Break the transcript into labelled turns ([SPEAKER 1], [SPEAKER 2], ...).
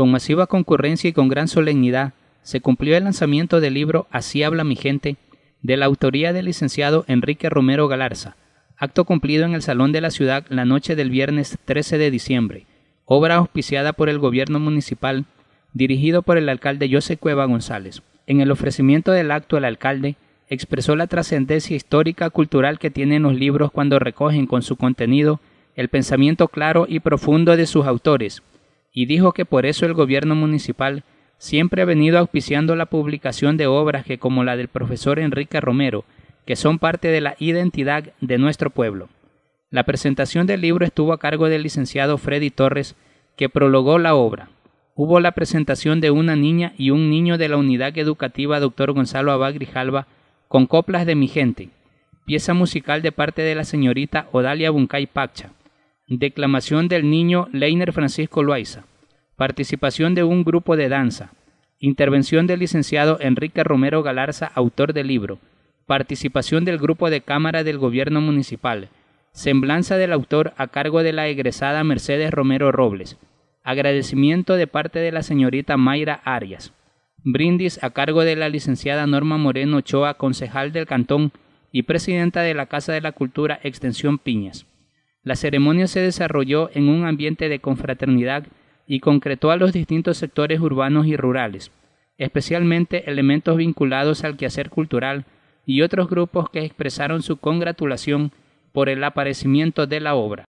[SPEAKER 1] Con masiva concurrencia y con gran solemnidad se cumplió el lanzamiento del libro Así habla mi gente, de la autoría del licenciado Enrique Romero Galarza, acto cumplido en el Salón de la Ciudad la noche del viernes 13 de diciembre, obra auspiciada por el gobierno municipal, dirigido por el alcalde José Cueva González. En el ofrecimiento del acto el alcalde expresó la trascendencia histórica cultural que tienen los libros cuando recogen con su contenido el pensamiento claro y profundo de sus autores, y dijo que por eso el gobierno municipal siempre ha venido auspiciando la publicación de obras que como la del profesor Enrique Romero, que son parte de la identidad de nuestro pueblo. La presentación del libro estuvo a cargo del licenciado Freddy Torres, que prologó la obra. Hubo la presentación de una niña y un niño de la unidad educativa Dr. Gonzalo Abad con coplas de Mi Gente, pieza musical de parte de la señorita Odalia Buncay Pacha declamación del niño Leiner Francisco Loaiza, participación de un grupo de danza, intervención del licenciado Enrique Romero Galarza, autor del libro, participación del grupo de cámara del gobierno municipal, semblanza del autor a cargo de la egresada Mercedes Romero Robles, agradecimiento de parte de la señorita Mayra Arias, brindis a cargo de la licenciada Norma Moreno Ochoa, concejal del cantón y presidenta de la Casa de la Cultura Extensión Piñas. La ceremonia se desarrolló en un ambiente de confraternidad y concretó a los distintos sectores urbanos y rurales, especialmente elementos vinculados al quehacer cultural y otros grupos que expresaron su congratulación por el aparecimiento de la obra.